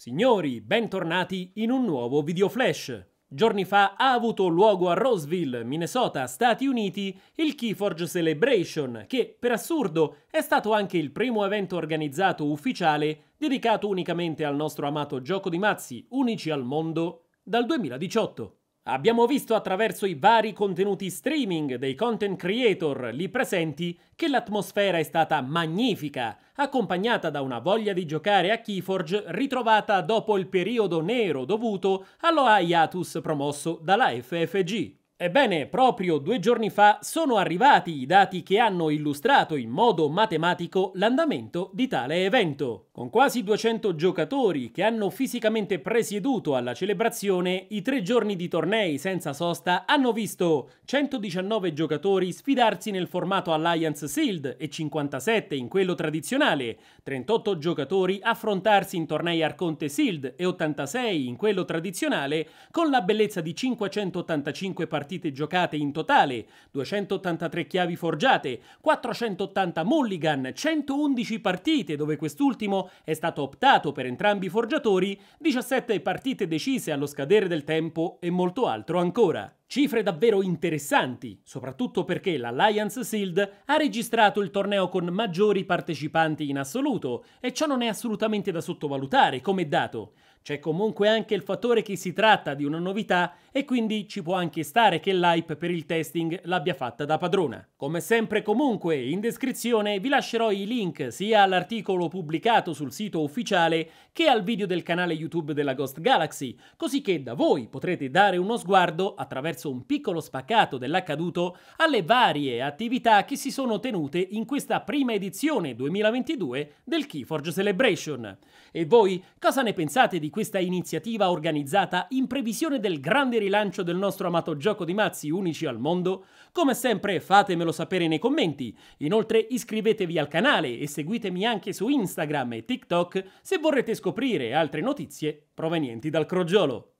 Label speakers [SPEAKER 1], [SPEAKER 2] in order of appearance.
[SPEAKER 1] Signori, bentornati in un nuovo video flash. Giorni fa ha avuto luogo a Roseville, Minnesota, Stati Uniti, il Keyforge Celebration, che per assurdo è stato anche il primo evento organizzato ufficiale dedicato unicamente al nostro amato gioco di mazzi, unici al mondo, dal 2018. Abbiamo visto attraverso i vari contenuti streaming dei content creator lì presenti che l'atmosfera è stata magnifica, accompagnata da una voglia di giocare a Keyforge ritrovata dopo il periodo nero dovuto allo hiatus promosso dalla FFG. Ebbene, proprio due giorni fa sono arrivati i dati che hanno illustrato in modo matematico l'andamento di tale evento. Con quasi 200 giocatori che hanno fisicamente presieduto alla celebrazione, i tre giorni di tornei senza sosta hanno visto 119 giocatori sfidarsi nel formato Alliance Sealed e 57 in quello tradizionale, 38 giocatori affrontarsi in tornei Arconte Sealed e 86 in quello tradizionale, con la bellezza di 585 partite partite giocate in totale, 283 chiavi forgiate, 480 mulligan, 111 partite dove quest'ultimo è stato optato per entrambi i forgiatori, 17 partite decise allo scadere del tempo e molto altro ancora. Cifre davvero interessanti, soprattutto perché l'Alliance Sealed ha registrato il torneo con maggiori partecipanti in assoluto, e ciò non è assolutamente da sottovalutare come dato. C'è comunque anche il fattore che si tratta di una novità e quindi ci può anche stare che l'hype per il testing l'abbia fatta da padrona. Come sempre comunque, in descrizione vi lascerò i link sia all'articolo pubblicato sul sito ufficiale che al video del canale YouTube della Ghost Galaxy, così che da voi potrete dare uno sguardo attraverso attraverso un piccolo spaccato dell'accaduto alle varie attività che si sono tenute in questa prima edizione 2022 del Keyforge Celebration. E voi cosa ne pensate di questa iniziativa organizzata in previsione del grande rilancio del nostro amato gioco di mazzi unici al mondo? Come sempre fatemelo sapere nei commenti, inoltre iscrivetevi al canale e seguitemi anche su Instagram e TikTok se vorrete scoprire altre notizie provenienti dal crogiolo.